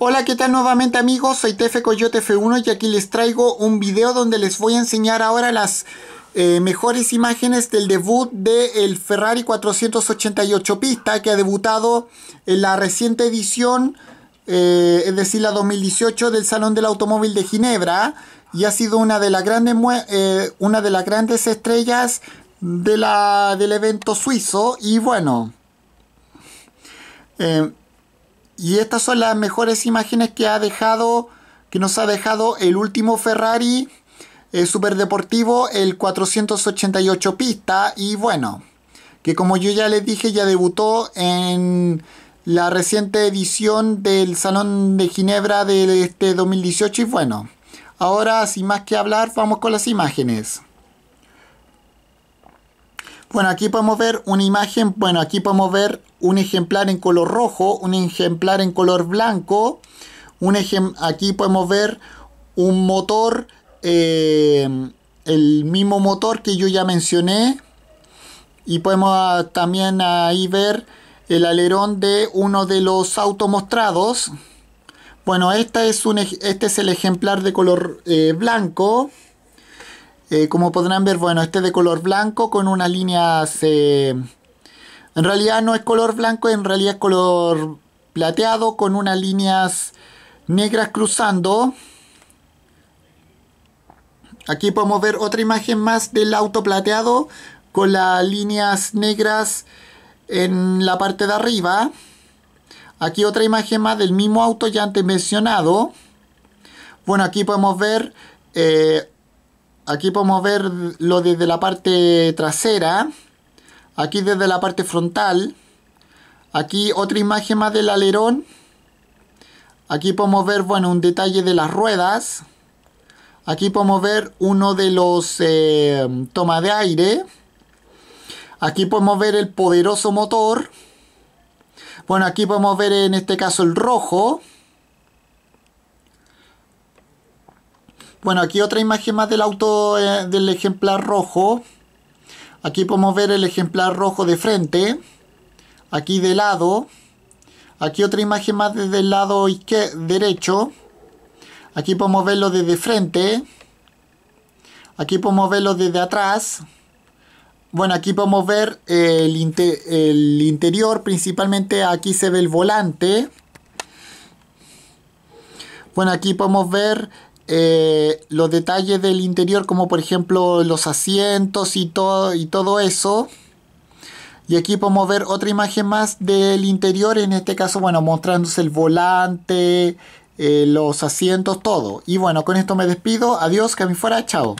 Hola, ¿qué tal nuevamente amigos? Soy Tefe Coyote F1 y aquí les traigo un video donde les voy a enseñar ahora las eh, mejores imágenes del debut del Ferrari 488 pista que ha debutado en la reciente edición, eh, es decir, la 2018 del Salón del Automóvil de Ginebra y ha sido una de las grandes, eh, una de las grandes estrellas de la, del evento suizo y bueno... Y estas son las mejores imágenes que ha dejado, que nos ha dejado el último Ferrari eh, superdeportivo, el 488 pista. Y bueno, que como yo ya les dije, ya debutó en la reciente edición del Salón de Ginebra de este 2018. Y bueno, ahora sin más que hablar, vamos con las imágenes. Bueno, aquí podemos ver una imagen, bueno, aquí podemos ver un ejemplar en color rojo, un ejemplar en color blanco, un aquí podemos ver un motor, eh, el mismo motor que yo ya mencioné, y podemos ah, también ahí ver el alerón de uno de los autos mostrados. Bueno, es este es el ejemplar de color eh, blanco. Eh, como podrán ver, bueno, este es de color blanco con unas líneas... Eh, en realidad no es color blanco, en realidad es color plateado con unas líneas negras cruzando. Aquí podemos ver otra imagen más del auto plateado con las líneas negras en la parte de arriba. Aquí otra imagen más del mismo auto ya antes mencionado. Bueno, aquí podemos ver eh, Aquí podemos ver lo desde la parte trasera. Aquí desde la parte frontal. Aquí otra imagen más del alerón. Aquí podemos ver, bueno, un detalle de las ruedas. Aquí podemos ver uno de los eh, tomas de aire. Aquí podemos ver el poderoso motor. Bueno, aquí podemos ver en este caso el rojo. Bueno, aquí otra imagen más del auto eh, del ejemplar rojo. Aquí podemos ver el ejemplar rojo de frente. Aquí de lado. Aquí otra imagen más desde el lado derecho. Aquí podemos verlo desde frente. Aquí podemos verlo desde atrás. Bueno, aquí podemos ver el, el interior. Principalmente aquí se ve el volante. Bueno, aquí podemos ver eh, los detalles del interior, como por ejemplo los asientos y todo, y todo eso. Y aquí podemos ver otra imagen más del interior, en este caso, bueno, mostrándose el volante, eh, los asientos, todo. Y bueno, con esto me despido. Adiós, que a fuera, chao.